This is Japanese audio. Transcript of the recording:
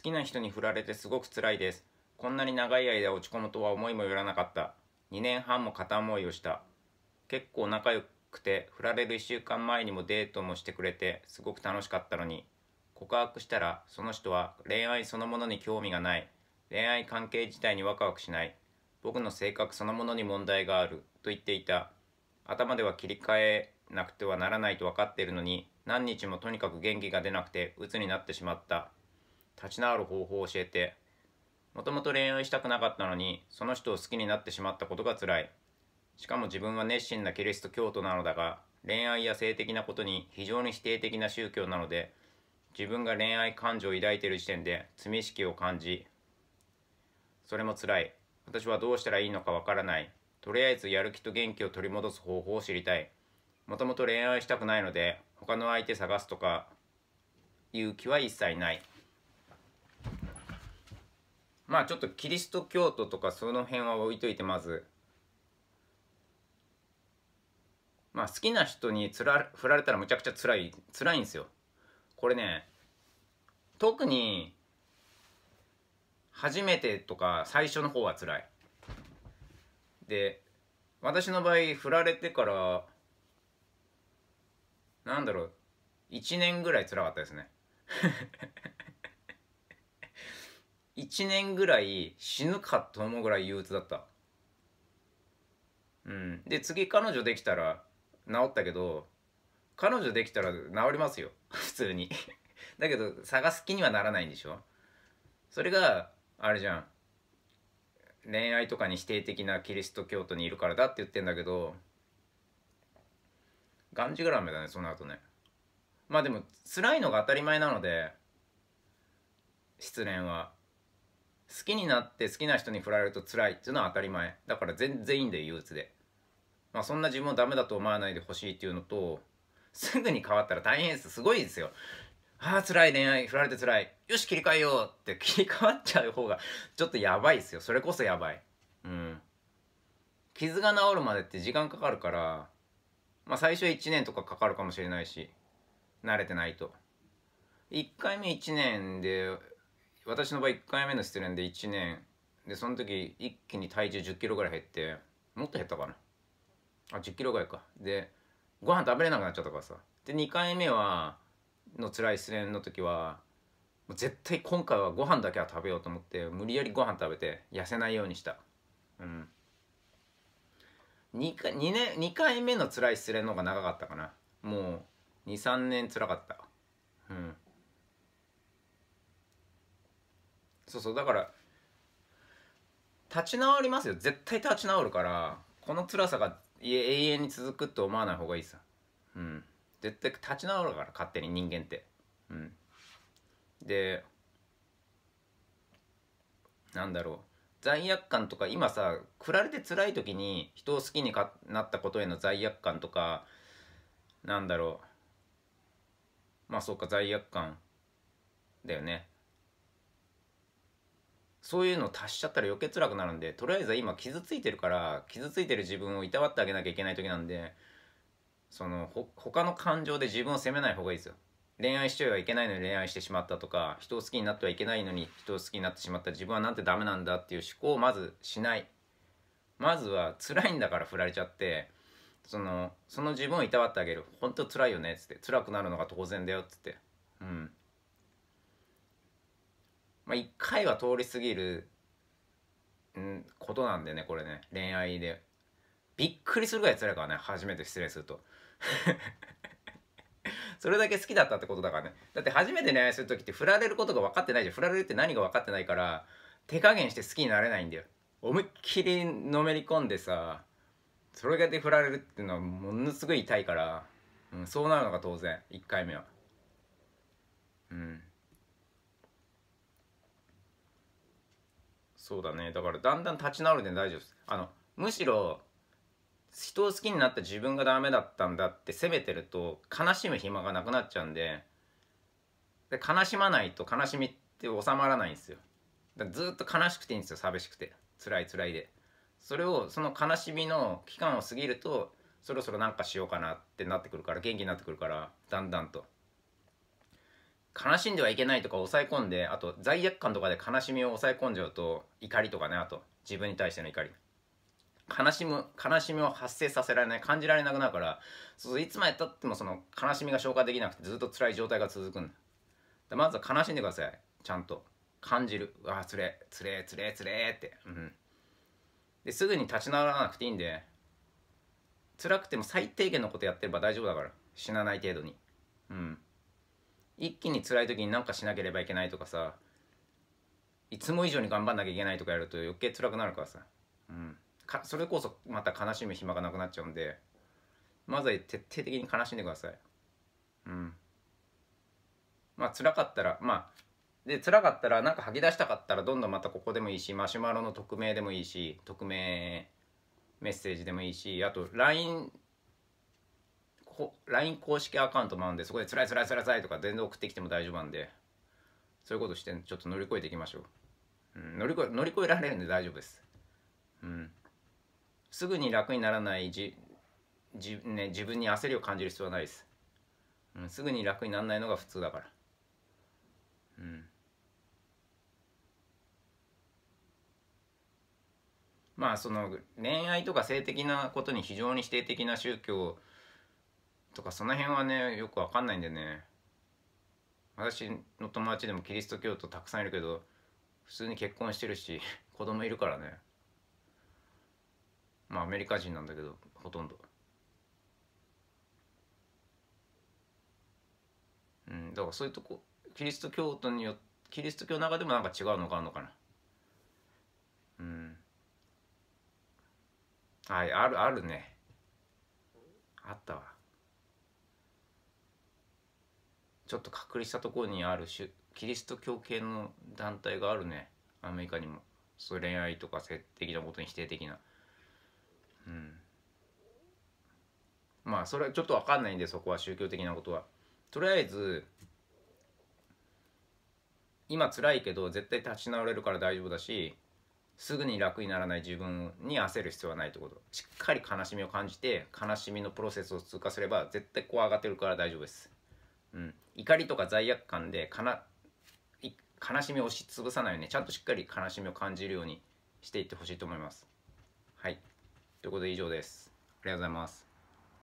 好きな人に振られてすごく辛いです。こんなに長い間落ち込むとは思いもよらなかった。2年半も片思いをした。結構仲良くて、振られる1週間前にもデートもしてくれて、すごく楽しかったのに、告白したら、その人は恋愛そのものに興味がない。恋愛関係自体にワクワクしない。僕の性格そのものに問題がある。と言っていた。頭では切り替えなくてはならないと分かっているのに、何日もとにかく元気が出なくて、鬱になってしまった。立ち直る方法を教えてもともと恋愛したくなかったのにその人を好きになってしまったことが辛いしかも自分は熱心なキリスト教徒なのだが恋愛や性的なことに非常に否定的な宗教なので自分が恋愛感情を抱いている時点で罪意識を感じそれも辛い私はどうしたらいいのかわからないとりあえずやる気と元気を取り戻す方法を知りたいもともと恋愛したくないので他の相手探すとかいう気は一切ないまあちょっとキリスト教徒とかその辺は置いといてまずまあ好きな人につら振られたらむちゃくちゃ辛い辛いんですよこれね特に初めてとか最初の方は辛いで私の場合振られてからなんだろう1年ぐらい辛かったですね1年ぐらい死ぬかと思うぐらい憂鬱だった。うん。で、次彼女できたら治ったけど、彼女できたら治りますよ。普通にだけど、探す気にはならないんでしょそれが、あれじゃん。恋愛とかに否定的なキリスト教徒にいるからだって言ってんだけど、がんじがらめだね、その後ね。まあでも、辛いのが当たり前なので、失恋は。好きになって好きな人に振られると辛いっていうのは当たり前だから全然いいんだよ憂鬱で、まあ、そんな自分をダメだと思わないでほしいっていうのとすぐに変わったら大変ですすごいですよああ辛い恋愛振られて辛いよし切り替えようって切り替わっちゃう方がちょっとやばいですよそれこそやばいうん傷が治るまでって時間かかるからまあ最初は1年とかかかるかもしれないし慣れてないと1回目1年で私の場合1回目の失恋で1年でその時一気に体重1 0キロぐらい減ってもっと減ったかなあ1 0キロぐらいかでご飯食べれなくなっちゃったからさで2回目はの辛い失恋の時はもう絶対今回はご飯だけは食べようと思って無理やりご飯食べて痩せないようにしたうん 2, 回 2, 年2回目の辛い失恋の方が長かったかなもう23年辛かったそうそうだから立ち直りますよ絶対立ち直るからこの辛さが永遠に続くと思わない方がいいさうん絶対立ち直るから勝手に人間ってうんでなんだろう罪悪感とか今さ振られて辛い時に人を好きになったことへの罪悪感とかなんだろうまあそうか罪悪感だよねそういうのを足しちゃったら余計辛くなるんでとりあえず今傷ついてるから傷ついてる自分をいたわってあげなきゃいけない時なんでそのほ他の感情で自分を責めない方がいいですよ恋愛してはいけないのに恋愛してしまったとか人を好きになってはいけないのに人を好きになってしまった自分はなんてダメなんだっていう思考をまずしないまずは辛いんだから振られちゃってそのその自分をいたわってあげる本当辛いよねっつって辛くなるのが当然だよっつってうんまあ、1回は通り過ぎるんことなんでねこれね恋愛でびっくりするぐらい辛いからね初めて失恋すると それだけ好きだったってことだからねだって初めて恋愛する時って振られることが分かってないじゃん振られるって何が分かってないから手加減して好きになれないんだよ思いっきりのめり込んでさそれで振られるっていうのはものすごい痛いから、うん、そうなるのが当然1回目はうんそうだねだからだんだん立ち直るで大丈夫ですあのむしろ人を好きになった自分がダメだったんだって責めてると悲しむ暇がなくなっちゃうんでで悲しまないと悲しみって収まらないんですよだずっと悲しくていいんですよ寂しくて辛い辛いでそれをその悲しみの期間を過ぎるとそろそろ何かしようかなってなってくるから元気になってくるからだんだんと。悲しんではいけないとか抑え込んであと罪悪感とかで悲しみを抑え込んじゃうと怒りとかねあと自分に対しての怒り悲しむ悲しみを発生させられない感じられなくなるからそういつまでたってもその悲しみが消化できなくてずっと辛い状態が続くんだまずは悲しんでくださいちゃんと感じるわあつれつれつれつれってうんですぐに立ち直らなくていいんで辛くても最低限のことやってれば大丈夫だから死なない程度にうん一気に辛い時に何かしなければいけないとかさいつも以上に頑張んなきゃいけないとかやると余計辛くなるからさ、うん、かそれこそまた悲しむ暇がなくなっちゃうんでまずは徹底的に悲しんでくださいうんまあ辛かったらまあで辛かったらなんか吐き出したかったらどんどんまたここでもいいしマシュマロの匿名でもいいし匿名メッセージでもいいしあと LINE LINE 公式アカウントもあるんで、そこでつらいつらいつらいとか全然送ってきても大丈夫なんで、そういうことしてちょっと乗り越えていきましょう。うん、乗り越え、乗り越えられるんで大丈夫です。うん。すぐに楽にならないじ、じ、ね、自分に焦りを感じる必要はないです。うん、すぐに楽にならないのが普通だから。うん。まあその恋愛とか性的なことに非常に否定的な宗教とかその辺はねよくわかんないんでね私の友達でもキリスト教徒たくさんいるけど普通に結婚してるし 子供いるからねまあアメリカ人なんだけどほとんどうんだからそういうとこキリスト教徒によキリスト教の中でもなんか違うのがあるのかなうんはいあるあるねあったわちょっと隔離したところにあるキリスト教系の団体があるねアメリカにもそう恋愛とか性的なことに否定的なうんまあそれはちょっと分かんないんでそこは宗教的なことはとりあえず今辛いけど絶対立ち直れるから大丈夫だしすぐに楽にならない自分に焦る必要はないってことしっかり悲しみを感じて悲しみのプロセスを通過すれば絶対怖がってるから大丈夫ですうん、怒りとか罪悪感で悲しみを押し潰さないようにちゃんとしっかり悲しみを感じるようにしていってほしいと思います。はい。ということで以上です。ありがとうございます。